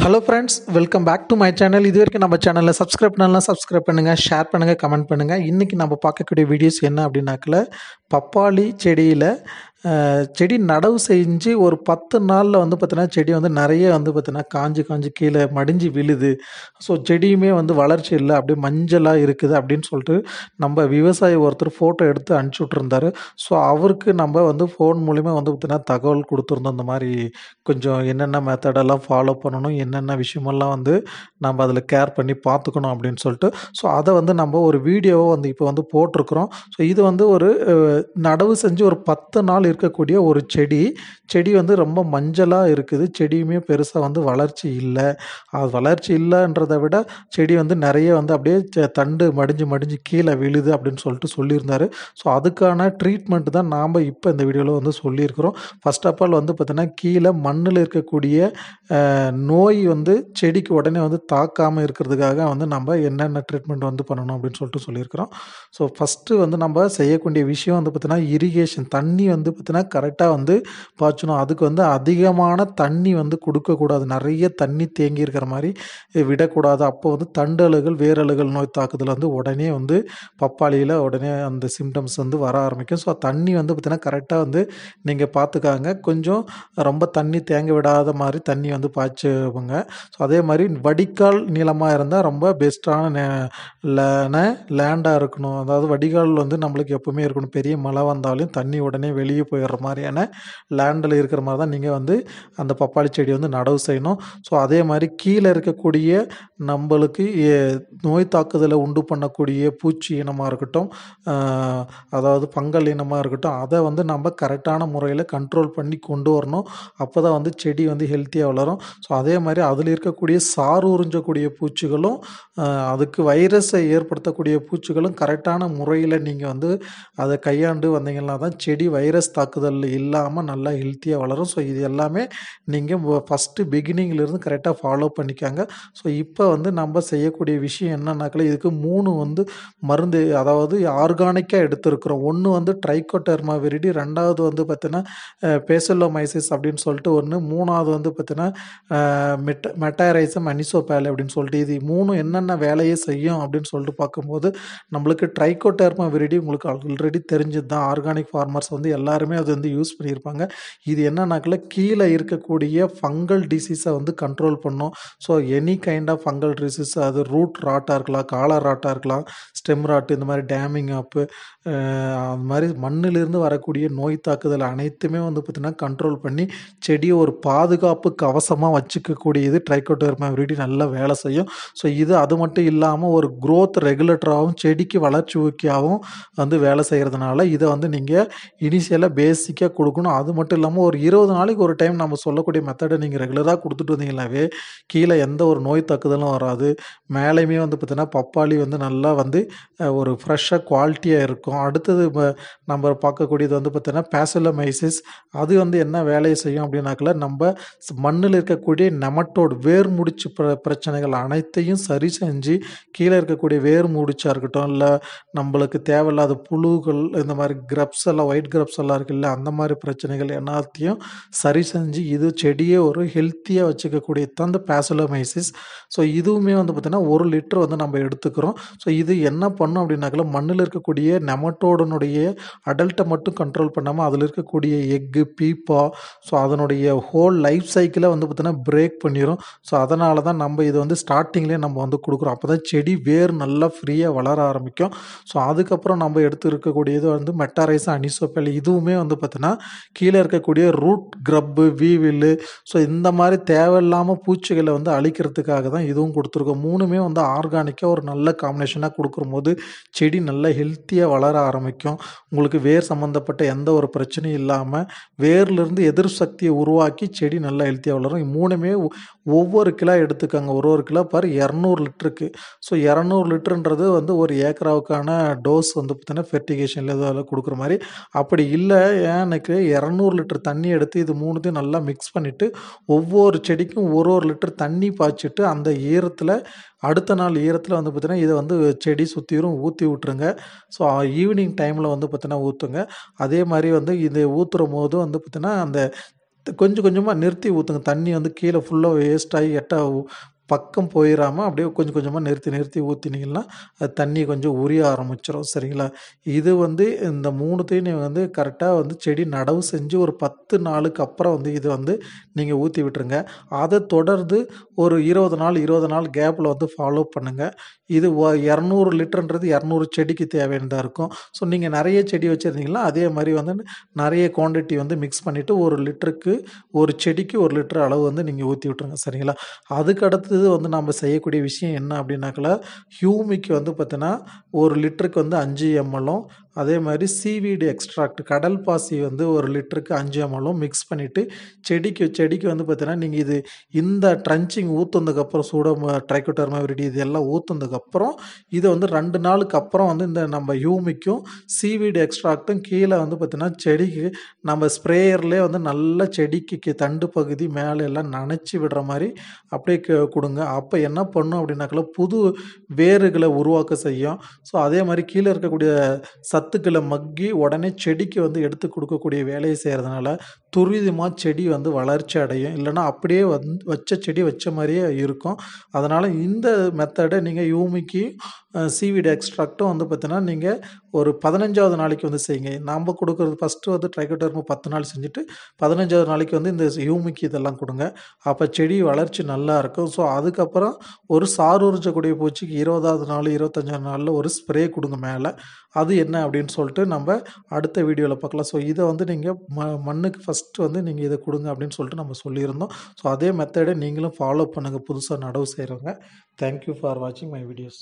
hello friends welcome back to my channel இது வரைக்கும் நம்ம சேனலில் சப்ஸ்கிரைப் பண்ணலாம் சப்ஸ்கிரைப் பண்ணுங்கள் ஷேர் பண்ணுங்கள் கமெண்ட் பண்ணுங்கள் இன்றைக்கி நம்ம பார்க்கக்கூடிய வீடியோஸ் என்ன அப்படின்னாக்கில் பப்பாளி செடியில் செடி நடவு செஞ்சு ஒரு பத்து நாளில் வந்து பார்த்தீங்கன்னா செடி வந்து நிறைய வந்து பார்த்தீங்கன்னா காஞ்சி காஞ்சி கீழே மடிஞ்சு விழுது ஸோ செடியுமே வந்து வளர்ச்சி இல்லை அப்படியே மஞ்சளாக இருக்குது அப்படின்னு சொல்லிட்டு நம்ம விவசாயி ஒருத்தர் ஃபோட்டோ எடுத்து அனுப்பிச்சி விட்ருந்தாரு ஸோ அவருக்கு நம்ம வந்து ஃபோன் மூலிமா வந்து பார்த்தீங்கன்னா தகவல் கொடுத்துருந்தோம் அந்த மாதிரி கொஞ்சம் என்னென்ன மெத்தடெல்லாம் ஃபாலோ பண்ணணும் என்னென்ன விஷயமெல்லாம் வந்து நம்ம அதில் கேர் பண்ணி பார்த்துக்கணும் அப்படின்னு சொல்லிட்டு ஸோ அதை வந்து நம்ம ஒரு வீடியோவை வந்து இப்போ வந்து போட்டிருக்கிறோம் ஸோ இது வந்து ஒரு நடவு செஞ்சு ஒரு பத்து நாள் இருக்கக்கூடிய ஒரு செடி செடி வந்து ரொம்ப மஞ்சளாக இருக்குது செடியுமே பெருசாக வந்து வளர்ச்சி இல்லை அது வளர்ச்சி இல்லைன்றதை விட செடி வந்து நிறைய வந்து அப்படியே தண்டு மடிஞ்சு மடிஞ்சு கீழே விழுது அப்படின்னு சொல்லிட்டு சொல்லியிருந்தார் ஸோ அதுக்கான ட்ரீட்மெண்ட் தான் நாம் இப்போ இந்த வீடியோவில் வந்து சொல்லியிருக்கிறோம் ஃபஸ்ட் ஆஃப் ஆல் வந்து பார்த்திங்கன்னா கீழே மண்ணில் இருக்கக்கூடிய நோய் வந்து செடிக்கு உடனே வந்து தாக்காமல் இருக்கிறதுக்காக வந்து நம்ம என்னென்ன ட்ரீட்மெண்ட் வந்து பண்ணணும் அப்படின்னு சொல்லிட்டு சொல்லியிருக்கிறோம் ஸோ ஃபஸ்ட்டு வந்து நம்ம செய்யக்கூடிய விஷயம் வந்து பார்த்திங்கன்னா இரிகேஷன் தண்ணி வந்து பார்த்தீங்கன்னா கரெக்டாக வந்து பாய்ச்சணும் அதுக்கு வந்து அதிகமான தண்ணி வந்து கொடுக்கக்கூடாது நிறைய தண்ணி தேங்கி இருக்கிற மாதிரி விடக்கூடாது அப்போ வந்து தண்டலுகள் வேரலுகள் நோய் தாக்குதல் வந்து உடனே வந்து பப்பாளியில் உடனே அந்த சிம்டம்ஸ் வந்து வர ஆரம்பிக்கும் ஸோ தண்ணி வந்து பார்த்திங்கன்னா கரெக்டாக வந்து நீங்கள் பார்த்துக்காங்க கொஞ்சம் ரொம்ப தண்ணி தேங்க விடாத மாதிரி தண்ணி வந்து பாய்ச்சுவோங்க ஸோ அதே மாதிரி வடிகால் நீளமாக இருந்தால் ரொம்ப பெஸ்ட்டான லேண்டாக இருக்கணும் அதாவது வடிகால் வந்து நம்மளுக்கு எப்போவுமே இருக்கணும் பெரிய மழை வந்தாலும் தண்ணி உடனே வெளியே போயிடுற மாதிரியான லேண்டில் இருக்கிற மாதிரி தான் நீங்கள் வந்து அந்த பப்பாளி செடி வந்து நடவு செய்யணும் ஸோ அதே மாதிரி கீழே இருக்கக்கூடிய நம்மளுக்கு நோய் தாக்குதலை உண்டு பண்ணக்கூடிய பூச்சி இனமாக இருக்கட்டும் அதாவது பங்கல் இனமாக இருக்கட்டும் அதை வந்து நம்ம கரெக்டான முறையில் கண்ட்ரோல் பண்ணி கொண்டு வரணும் அப்போ தான் வந்து செடி வந்து ஹெல்த்தியாக வளரும் ஸோ அதே மாதிரி அதில் இருக்கக்கூடிய சாறு உறிஞ்சக்கூடிய பூச்சிகளும் அதுக்கு வைரஸை ஏற்படுத்தக்கூடிய பூச்சிகளும் கரெக்டான முறையில் நீங்கள் வந்து அதை கையாண்டு வந்தீங்கன்னா தான் செடி வைரஸ் தாக்குதல் இல்லாமல் நல்லா ஹெல்த்தியாக வளரும் ஸோ இது எல்லாமே நீங்கள் ஃபஸ்ட்டு பிகினிங்லேருந்து கரெக்டாக ஃபாலோ பண்ணிக்காங்க ஸோ இப்போ வந்து நம்ம செய்யக்கூடிய விஷயம் என்னன்னாக்கல இதுக்கு மூணு வந்து மருந்து அதாவது ஆர்கானிக்காக எடுத்துருக்குறோம் ஒன்று வந்து ட்ரைகோட்டர்மா வெரிடி ரெண்டாவது வந்து பார்த்தீங்கன்னா பேசலோமைசிஸ் அப்படின்னு சொல்லிட்டு ஒன்று மூணாவது வந்து பார்த்தீங்கன்னா மெட் மெட்டாரைசம் அனிசோபேல் அப்படின்னு சொல்லிட்டு இது மூணும் என்னென்ன வேலையை செய்யும் அப்படின்னு சொல்லிட்டு பார்க்கும்போது நம்மளுக்கு ட்ரைகோட்டர்மா வெரிடி உங்களுக்கு ஆல்ரெடி தெரிஞ்சது தான் ஆர்கானிக் ஃபார்மர்ஸ் வந்து எல்லாருமே எல்லாருமே அது வந்து யூஸ் பண்ணியிருப்பாங்க இது என்னன்னாக்கில் கீழே இருக்கக்கூடிய ஃபங்கல் டிசீஸை வந்து கண்ட்ரோல் பண்ணும் so any kind of fungal disease அது ரூட் ராட்டாக இருக்கலாம் காலர் ராட்டாக இருக்கலாம் ஸ்டெம் ராட்டு இந்த மாதிரி டேமிங் ஆப்பு அந்த மாதிரி மண்ணிலிருந்து வரக்கூடிய நோய் தாக்குதல் அனைத்துமே வந்து பார்த்திங்கன்னா கண்ட்ரோல் பண்ணி செடியை ஒரு பாதுகாப்பு கவசமாக வச்சுக்கக்கூடியது ட்ரைகோட்டர்மா விரிடி நல்லா வேலை செய்யும் ஸோ இது அது மட்டும் இல்லாமல் ஒரு க்ரோத் ரெகுலேட்டராகவும் செடிக்கு வளர்ச்சி ஊக்கியாகவும் வந்து வேலை செய்கிறதுனால இதை வந்து நீங்கள் இனிஷியலாக பேசிக்காக கொடுக்கணும் அது மட்டும் இல்லாமல் ஒரு இருபது நாளைக்கு ஒரு டைம் நம்ம சொல்லக்கூடிய மெத்தடை நீங்கள் ரெகுலராக கொடுத்துட்டு வந்தீங்கனாவே கீழே எந்த ஒரு நோய் தக்குதலும் வராது மேலேயுமே வந்து பார்த்திங்கன்னா பப்பாளி வந்து நல்லா வந்து ஒரு ஃப்ரெஷ்ஷாக குவாலிட்டியாக இருக்கும் அடுத்தது நம்ம பார்க்கக்கூடியது வந்து பார்த்திங்கன்னா பேசலமைசிஸ் அது வந்து என்ன வேலையை செய்யும் அப்படின்னாக்கல நம்ம மண்ணில் இருக்கக்கூடிய நெமட்டோடு வேர் முடிச்சு பிர பிரச்சனைகள் அனைத்தையும் சரி செஞ்சு கீழே இருக்கக்கூடிய வேர் முடிச்சாக இருக்கட்டும் இல்லை நம்மளுக்கு தேவையில்லாத புழுகள் இந்த மாதிரி கிரப்ஸ் எல்லாம் ஒயிட் கிரப்ஸ் எல்லாம் இருக்குது இருக்குல்ல அந்த மாதிரி பிரச்சனைகள் எல்லாத்தையும் சரி செஞ்சு இது செடியை ஒரு ஹெல்த்தியாக வச்சுக்கக்கூடிய தான் இந்த பேசலமைசிஸ் ஸோ இதுவுமே வந்து பார்த்திங்கன்னா ஒரு லிட்டர் வந்து நம்ம எடுத்துக்கிறோம் ஸோ இது என்ன பண்ணும் அப்படின்னாக்கல மண்ணில் இருக்கக்கூடிய நெமட்டோடனுடைய அடல்ட்டை மட்டும் கண்ட்ரோல் பண்ணாமல் அதில் இருக்கக்கூடிய எக்கு பீப்பா ஸோ அதனுடைய ஹோல் லைஃப் சைக்கிளை வந்து பார்த்திங்கன்னா பிரேக் பண்ணிடும் ஸோ அதனால தான் நம்ம இதை வந்து ஸ்டார்டிங்லேயே நம்ம வந்து கொடுக்குறோம் அப்போ தான் செடி வேர் நல்லா ஃப்ரீயாக வளர ஆரம்பிக்கும் ஸோ அதுக்கப்புறம் நம்ம எடுத்து இருக்கக்கூடியது வந்து மெட்டாரைஸ் அனிசோபேல் இதுவுமே எல்லாமே வந்து பார்த்தீங்கன்னா கீழே இருக்கக்கூடிய ரூட் க்ரப்பு வீவில் ஸோ இந்த மாதிரி தேவையில்லாமல் பூச்சிகளை வந்து அழிக்கிறதுக்காக தான் இதுவும் கொடுத்துருக்கோம் மூணுமே வந்து ஆர்கானிக்காக ஒரு நல்ல காம்பினேஷனாக கொடுக்கும்போது செடி நல்ல ஹெல்த்தியாக வளர ஆரம்பிக்கும் உங்களுக்கு வேர் சம்மந்தப்பட்ட எந்த ஒரு பிரச்சனையும் இல்லாமல் வேர்லேருந்து எதிர் சக்தியை உருவாக்கி செடி நல்லா ஹெல்த்தியாக வளரும் மூணுமே ஒவ்வொரு கிலோ எடுத்துக்கோங்க ஒரு ஒரு கிலோ பார் இரநூறு லிட்டருக்கு ஸோ இரநூறு லிட்டருன்றது வந்து ஒரு ஏக்கராவுக்கான டோஸ் வந்து பார்த்தீங்கன்னா ஃபெர்டிகேஷன் இல்லை கொடுக்குற மாதிரி அப்படி இல்லை எனக்கு இரநூறு லிட்டர் தண்ணி எடுத்து இது மூணுத்தையும் நல்லா மிக்ஸ் பண்ணிவிட்டு ஒவ்வொரு செடிக்கும் ஒரு ஒரு லிட்டர் தண்ணி பாய்ச்சிட்டு அந்த ஈரத்தில் அடுத்த நாள் ஈரத்தில் வந்து பார்த்திங்கன்னா இதை வந்து செடி சுற்றியும் ஊற்றி விட்டுருங்க ஸோ ஈவினிங் டைமில் வந்து பார்த்திங்கன்னா ஊற்றுங்க அதே மாதிரி வந்து இதை ஊற்றுற போது வந்து பார்த்திங்கன்னா அந்த கொஞ்சம் கொஞ்சமாக நிறுத்தி ஊற்றுங்க தண்ணி வந்து கீழே ஃபுல்லாக வேஸ்ட்டாகி எட்ட பக்கம் போயிடாமல் அப்படியே கொஞ்சம் கொஞ்சமாக நிறுத்தி நிறுத்தி ஊற்றினீங்கன்னா அது தண்ணி கொஞ்சம் உரிய ஆரம்பிச்சிடும் சரிங்களா இது வந்து இந்த மூணுத்தையும் நீங்கள் வந்து கரெக்டாக வந்து செடி நடவு செஞ்சு ஒரு பத்து நாளுக்கு அப்புறம் வந்து இது வந்து நீங்கள் ஊற்றி விட்டுருங்க அதை தொடர்ந்து ஒரு இருபது நாள் இருபது நாள் கேப்பில் வந்து ஃபாலோ பண்ணுங்கள் இது இரநூறு லிட்டருன்றது இரநூறு செடிக்கு தேவையானதாக இருக்கும் ஸோ நீங்கள் நிறைய செடி வச்சுருந்தீங்களா அதே மாதிரி வந்து நிறைய குவான்டிட்டி வந்து மிக்ஸ் பண்ணிவிட்டு ஒரு லிட்டருக்கு ஒரு செடிக்கு ஒரு லிட்டர் அளவு வந்து நீங்கள் ஊற்றி விட்டுருங்க சரிங்களா அதுக்கடுத்து அடுத்தது வந்து நம்ம செய்யக்கூடிய விஷயம் என்ன அப்படின்னாக்கல ஹியூமிக்கு வந்து பார்த்தோன்னா ஒரு லிட்டருக்கு வந்து அஞ்சு எம்எல்லும் அதே மாதிரி சீவீடு எக்ஸ்ட்ராக்ட் கடல் பாசி வந்து ஒரு லிட்டருக்கு அஞ்சு எம்எல்லும் மிக்ஸ் பண்ணிவிட்டு செடிக்கு செடிக்கு வந்து பார்த்தீங்கன்னா நீங்கள் இது இந்த ட்ரன்ச்சிங் ஊற்றுனதுக்கப்புறம் சூடம் மாதிரி இது எல்லாம் ஊற்றுனதுக்கப்புறம் இதை வந்து ரெண்டு நாளுக்கு அப்புறம் வந்து இந்த நம்ம யூமிக்கும் சீவீடு எக்ஸ்ட்ராக்டும் கீழே வந்து பார்த்தீங்கன்னா செடிக்கு நம்ம ஸ்ப்ரேயர்லேயே வந்து நல்ல செடிக்கு தண்டு பகுதி மேலே எல்லாம் நனைச்சி விடுற மாதிரி அப்படியே கொடுங்க அப்போ என்ன பண்ணும் அப்படின்னாக்கல புது வேர்களை உருவாக்க செய்யும் ஸோ அதே மாதிரி கீழே இருக்கக்கூடிய சத்துக்களை மக்கி உடனே செடிக்கு வந்து எடுத்து கொடுக்கக்கூடிய வேலையை செய்கிறதுனால துரிதமாக செடி வந்து வளர்ச்சி அடையும் இல்லைனா அப்படியே வந் வச்ச செடி வச்ச மாதிரியே இருக்கும் அதனால் இந்த மெத்தடை நீங்கள் யூமிக்கு சீவிடு எக்ஸ்ட்ராக்டும் வந்து பார்த்தீங்கன்னா நீங்கள் ஒரு பதினஞ்சாவது நாளைக்கு வந்து செய்யுங்க நம்ம கொடுக்குறது ஃபஸ்ட்டு வந்து ட்ரைகோடர்மு பத்து நாள் செஞ்சுட்டு பதினஞ்சாவது நாளைக்கு வந்து இந்த ஹியூமிக் இதெல்லாம் கொடுங்க அப்போ செடி வளர்ச்சி நல்லா இருக்கும் ஸோ அதுக்கப்புறம் ஒரு சார் உறிஞ்சக்கூடிய பூச்சிக்கு இருபதாவது நாள் இருபத்தஞ்சாவது நாளில் ஒரு ஸ்ப்ரே கொடுங்க மேலே அது என்ன அப்படின்னு சொல்லிட்டு நம்ம அடுத்த வீடியோவில் பார்க்கலாம் ஸோ இதை வந்து நீங்கள் ம மண்ணுக்கு ஃபஸ்ட்டு வந்து நீங்கள் இதை கொடுங்க அப்படின்னு சொல்லிட்டு நம்ம சொல்லியிருந்தோம் ஸோ அதே மெத்தடை நீங்களும் ஃபாலோ பண்ணுங்கள் புதுசாக நடவு செய்கிறவங்க தேங்க்யூ ஃபார் வாட்சிங் மை வீடியோஸ்